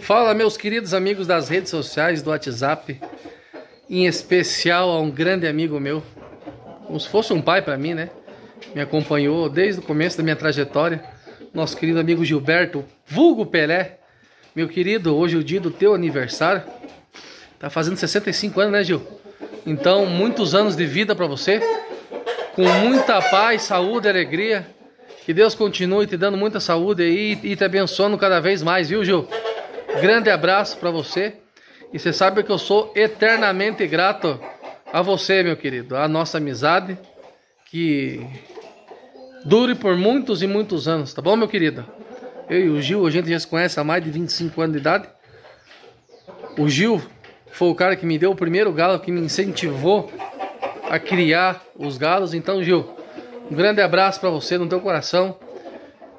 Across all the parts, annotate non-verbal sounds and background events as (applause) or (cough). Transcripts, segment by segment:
Fala, meus queridos amigos das redes sociais, do WhatsApp, em especial a um grande amigo meu, como se fosse um pai para mim, né? Me acompanhou desde o começo da minha trajetória, nosso querido amigo Gilberto, vulgo Pelé. Meu querido, hoje é o dia do teu aniversário. Tá fazendo 65 anos, né, Gil? Então, muitos anos de vida para você. Com muita paz, saúde, alegria. Que Deus continue te dando muita saúde aí e te abençoando cada vez mais, viu, Gil? Grande abraço para você. E você sabe que eu sou eternamente grato a você, meu querido, a nossa amizade que dure por muitos e muitos anos, tá bom, meu querido? Eu e o Gil, a gente já se conhece há mais de 25 anos de idade. O Gil foi o cara que me deu o primeiro galo, que me incentivou a criar os galos. Então, Gil, um grande abraço para você no teu coração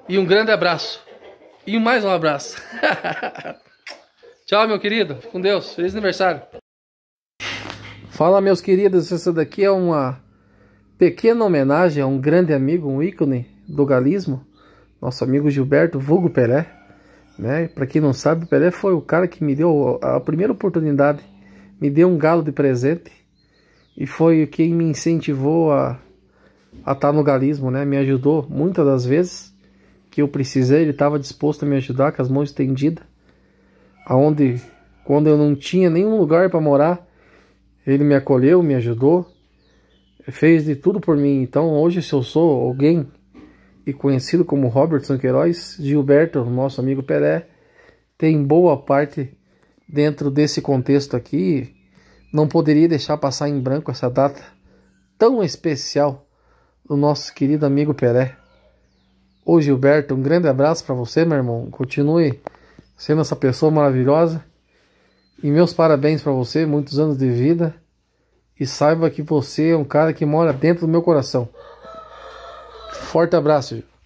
e um grande abraço. E mais um abraço. (laughs) Tchau, meu querido. Com Deus. Feliz aniversário. Fala, meus queridos. Essa daqui é uma pequena homenagem a um grande amigo, um ícone do galismo, nosso amigo Gilberto Vulgo Pelé. Né? Para quem não sabe, Pelé foi o cara que me deu a primeira oportunidade, me deu um galo de presente e foi quem me incentivou a estar tá no galismo, né? me ajudou muitas das vezes que eu precisei, ele estava disposto a me ajudar com as mãos estendidas. Aonde quando eu não tinha nenhum lugar para morar, ele me acolheu, me ajudou, fez de tudo por mim. Então, hoje se eu sou alguém e conhecido como Robertson Queiroz, Gilberto, nosso amigo Pelé, tem boa parte dentro desse contexto aqui. Não poderia deixar passar em branco essa data tão especial do nosso querido amigo Pelé. Ô Gilberto, um grande abraço para você, meu irmão. Continue sendo essa pessoa maravilhosa. E meus parabéns para você, muitos anos de vida. E saiba que você é um cara que mora dentro do meu coração. Forte abraço, Gilberto.